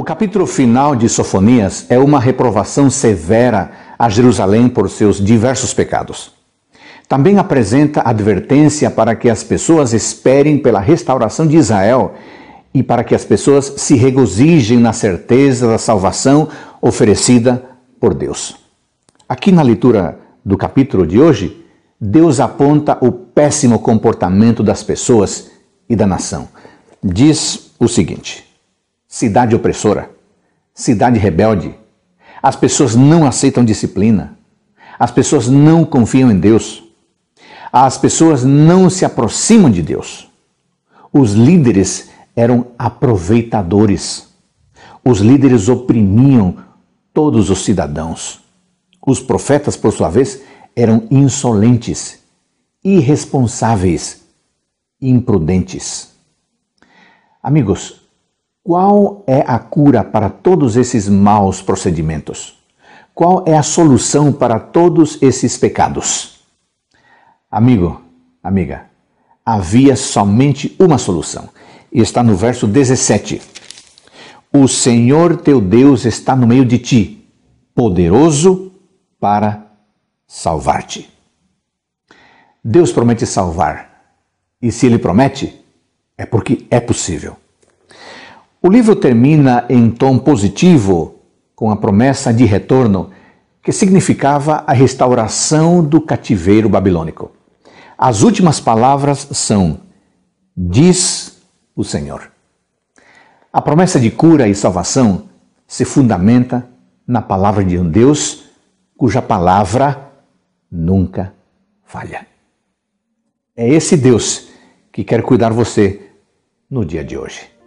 O capítulo final de Sofonias é uma reprovação severa a Jerusalém por seus diversos pecados. Também apresenta advertência para que as pessoas esperem pela restauração de Israel e para que as pessoas se regozijem na certeza da salvação oferecida por Deus. Aqui na leitura do capítulo de hoje, Deus aponta o péssimo comportamento das pessoas e da nação. Diz o seguinte: cidade opressora, cidade rebelde. As pessoas não aceitam disciplina. As pessoas não confiam em Deus. As pessoas não se aproximam de Deus. Os líderes eram aproveitadores. Os líderes oprimiam todos os cidadãos. Os profetas, por sua vez, eram insolentes, irresponsáveis, imprudentes. Amigos, qual é a cura para todos esses maus procedimentos? Qual é a solução para todos esses pecados? Amigo, amiga, havia somente uma solução. E está no verso 17. O Senhor teu Deus está no meio de ti, poderoso para salvar-te. Deus promete salvar. E se ele promete, é porque é possível. O livro termina em tom positivo, com a promessa de retorno, que significava a restauração do cativeiro babilônico. As últimas palavras são: Diz o Senhor. A promessa de cura e salvação se fundamenta na palavra de um Deus cuja palavra nunca falha. É esse Deus que quer cuidar você no dia de hoje.